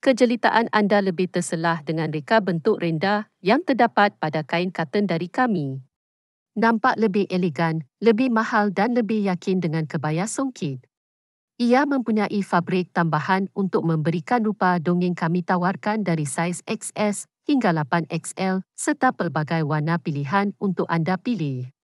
kejelitaan anda lebih terselah dengan reka bentuk rendah yang terdapat pada kain katun dari kami. Nampak lebih elegan, lebih mahal dan lebih yakin dengan kebaya songkit. Ia mempunyai fabrik tambahan untuk memberikan rupa dongeng kami tawarkan dari saiz XS hingga 8XL serta pelbagai warna pilihan untuk anda pilih.